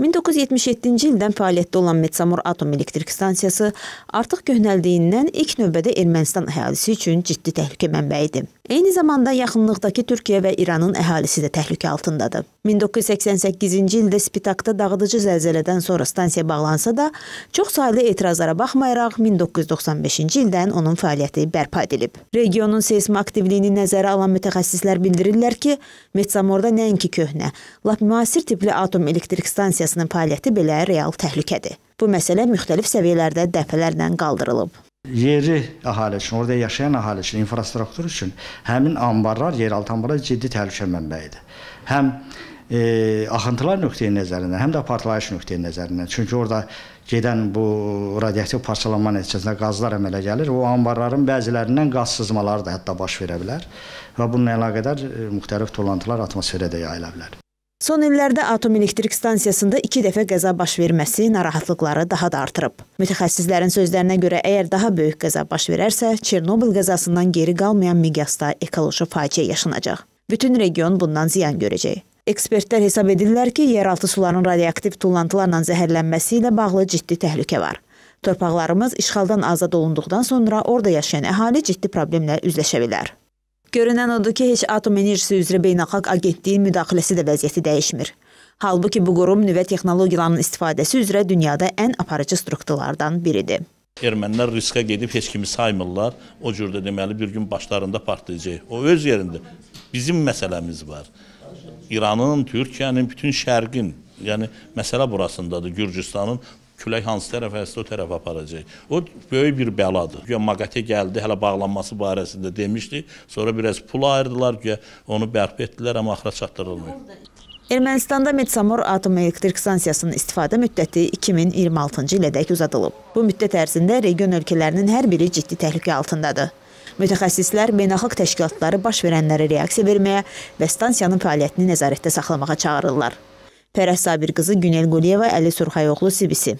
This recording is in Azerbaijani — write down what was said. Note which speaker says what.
Speaker 1: 1977-ci ildən fəaliyyətdə olan Metsamur Atom Elektrik Stansiyası artıq köhnəldiyindən ilk növbədə Ermənistan əhalisi üçün ciddi təhlükə mənbəyidir. Eyni zamanda yaxınlıqdakı Türkiyə və İranın əhalisi də təhlükə altındadır. 1988-ci ildə Spitakda dağıdıcı zəlzələdən sonra stansiya bağlansa da, çox saylı etirazlara baxmayaraq 1995-ci ildən onun fəaliyyəti bərpa edilib. Regionun seism aktivliyini nəzərə alan mütəxəssislər bildirirlər ki, Metsamorda nəinki köhnə, lap müasir tipli atom elektrik stansiyasının fəaliyyəti belə real təhlükədir. Bu məsələ müxtəlif səviyyələrdə dəfələrlə qaldırılıb.
Speaker 2: Yerli əhali üçün, orada yaşayan əhali üçün, infrastruktur üçün həmin anbarlar, yeraltı anbarlar ciddi təhlükə mənbəyidir. Həm e, axıntılar nöqteyi nəzərindən, həm də partlayış nöqteyi nəzərindən. Çünki orada gedən bu radioaktiv parçalanma nəticəsində qazlar əmələ gəlir. O anbarların bəzilərindən qaz sızmaları da hətta baş verə bilər və bununla əlaqədar e, müxtəlif tullantılar atmosferə də yayıla bilər.
Speaker 1: Son illərdə Atom Elektrik Stansiyasında iki dəfə qəza baş verməsi narahatlıqları daha da artırıb. Mütəxəssislərin sözlərinə görə əgər daha böyük qəza baş verərsə, Çernobil qəzasından geri qalmayan miqyasda ekoloji faciə yaşanacaq. Bütün region bundan ziyan görəcək. Ekspertlər hesab edirlər ki, yeraltı suların radioaktiv tullantılarla zəhərlənməsi ilə bağlı ciddi təhlükə var. Torpaqlarımız işğaldan azad olunduqdan sonra orada yaşayan əhali ciddi problemlə üzləşə bilər. Görünən odur ki, heç Atom Enerjisi üzrə Beynəlxalq Agentliyin müdaxiləsi də vəziyyəti dəyişmir. Halbuki bu qurum nüvə texnologiyalarının istifadəsi üzrə dünyada ən aparıcı strukturlardan biridir.
Speaker 3: Ermənilər riskə gedib heç kimi saymırlar. O cürdə deməli bir gün başlarında partlayacaq. O öz yerində bizim məsələmiz var. İranın, Türkiyənin, bütün şərqin, yəni məsələ burasındadır. Gürcüstanın külək hansı tərəfə, o tərəfə aparacaq. O böyük bir bəladır. Güya MAQATE gəldi, hələ bağlanması barəsində demişdi. Sonra biraz pul ayırdılar, güya onu bərpa etdilər, amma axıra çatdırılmıyor.
Speaker 1: Ermənistanda Metsamor Atom Elektrik Stansiyasının istifadə müddəti 2026-cı ilədək uzadılıb. Bu müddət ərzində region ölkələrinin hər biri ciddi təhlükə altındadır. Mütəxəssislər beynəlxalq təşkilatları baş verənlərə reaksiya verməyə və stansiyanın fəaliyyətini nəzarətdə saxlamağa çağırırlar. Pərəz Sabir qızı Günel Quliyeva, Əli Surxayoğlu, CBC.